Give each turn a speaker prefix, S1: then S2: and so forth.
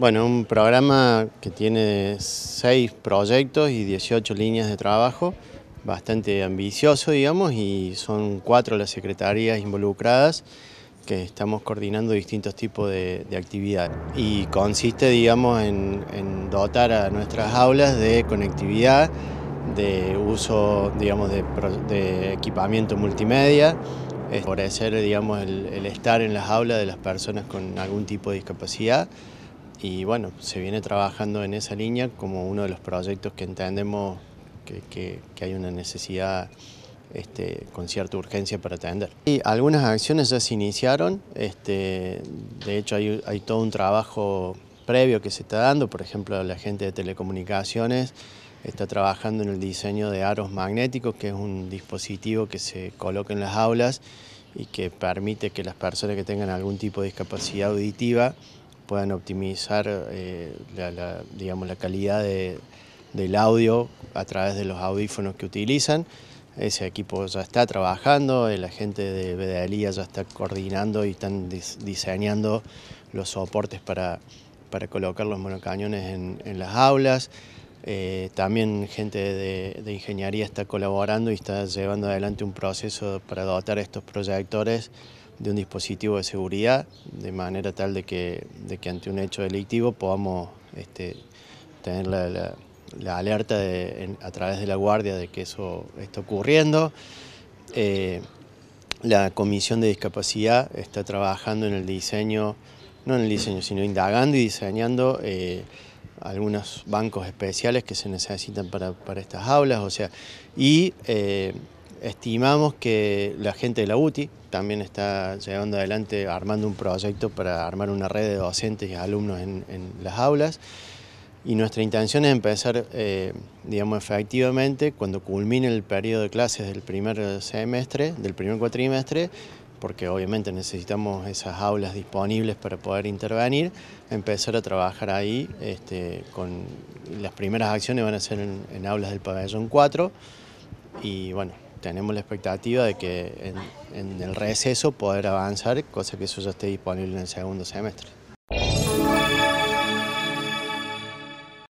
S1: Bueno, un programa que tiene seis proyectos y 18 líneas de trabajo, bastante ambicioso, digamos, y son cuatro las secretarías involucradas que estamos coordinando distintos tipos de, de actividades. Y consiste, digamos, en, dotar a nuestras aulas de conectividad, de uso, digamos, de, equipamiento multimedia, favorecer, digamos, el estar en las aulas de las personas con algún tipo de discapacidad, y bueno, se viene trabajando en esa línea como uno de los proyectos que entendemos que, hay una necesidad este, con cierta urgencia para atender. Y algunas acciones ya se iniciaron, este, de hecho hay, hay, todo un trabajo previo que se está dando, por ejemplo la gente de telecomunicaciones está trabajando en el diseño de aros magnéticos, que es un dispositivo que se coloca en las aulas y que permite que las personas que tengan algún tipo de discapacidad auditiva puedan optimizar eh, la, digamos, la calidad del audio a través de los audífonos que utilizan. Ese equipo ya está trabajando, eh, la gente de Bedalía ya está coordinando y están diseñando los soportes para, para colocar los monocañones en, las aulas. Eh, también gente de, de, ingeniería está colaborando y está llevando adelante un proceso para dotar estos proyectores de un dispositivo de seguridad, de manera tal de que, de que ante un hecho delictivo podamos este, tener la, alerta de, a través de la guardia de que eso está ocurriendo. Eh, la Comisión de Discapacidad está trabajando en el diseño, no en el diseño, sino indagando y diseñando eh, algunos bancos especiales que se necesitan para, para estas aulas, o sea, y... Eh, Estimamos que la gente de la UTI también está llevando adelante, armando un proyecto para armar una red de docentes y alumnos en, las aulas. Y nuestra intención es empezar, eh, digamos, efectivamente, cuando culmine el periodo de clases del primer semestre, del primer cuatrimestre, porque obviamente necesitamos esas aulas disponibles para poder intervenir, empezar a trabajar ahí. Este, con las primeras acciones van a ser en, en aulas del pabellón 4 y bueno, tenemos la expectativa de que en, el receso poder avanzar, cosa que eso ya esté disponible en el segundo semestre.